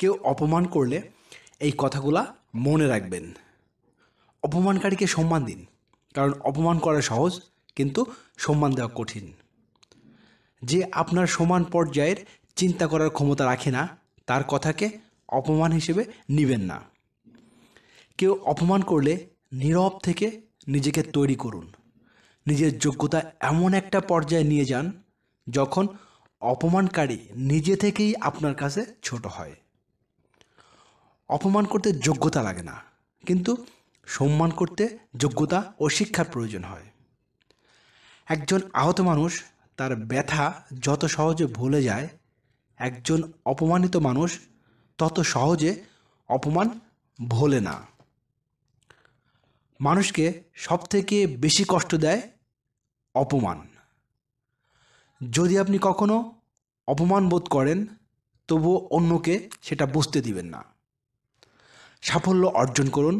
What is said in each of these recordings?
কেউ অপমান করলে এই কথাগুলা মনে রাখবেন অপমানকারীকে সম্মান দিন কারণ অপমান করা সহজ কিন্তু সম্মান দেওয়া কঠিন যে আপনার সমান পর্যায়ের চিন্তা করার ক্ষমতা রাখে না তার কথাকে অপমান হিসেবে নেবেন না কেউ অপমান করলে নীরব থেকে নিজেকে তৈরি করুন নিজের যোগ্যতা এমন একটা পর্যায়ে নিয়ে যান যখন অপমানকারী নিজে থেকেই আপনার কাছে ছোট হয় অপমান করতে যোগ্যতা লাগে না কিন্তু সম্মান করতে যোগ্যতা ও শিক্ষার প্রয়োজন হয় একজন আহত মানুষ তার ব্যথা যত সহজে ভুলে যায় একজন অপমানিত মানুষ তত সহজে অপমান ভোলে না মানুষকে সবথেকে বেশি কষ্ট দেয় অপমান যদি আপনি কখনো অপমান বোধ করেন তবুও অন্যকে সেটা বুঝতে দিবেন না সাফল্য অর্জন করুন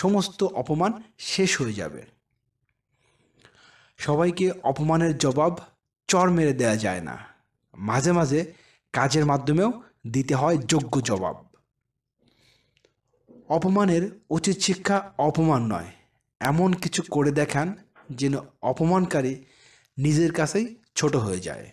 সমস্ত অপমান শেষ হয়ে যাবে সবাইকে অপমানের জবাব চর মেরে দেওয়া যায় না মাঝে মাঝে কাজের মাধ্যমেও দিতে হয় যোগ্য জবাব অপমানের উচিত শিক্ষা অপমান নয় এমন কিছু করে দেখান যেন অপমানকারী নিজের কাছেই ছোট হয়ে যায়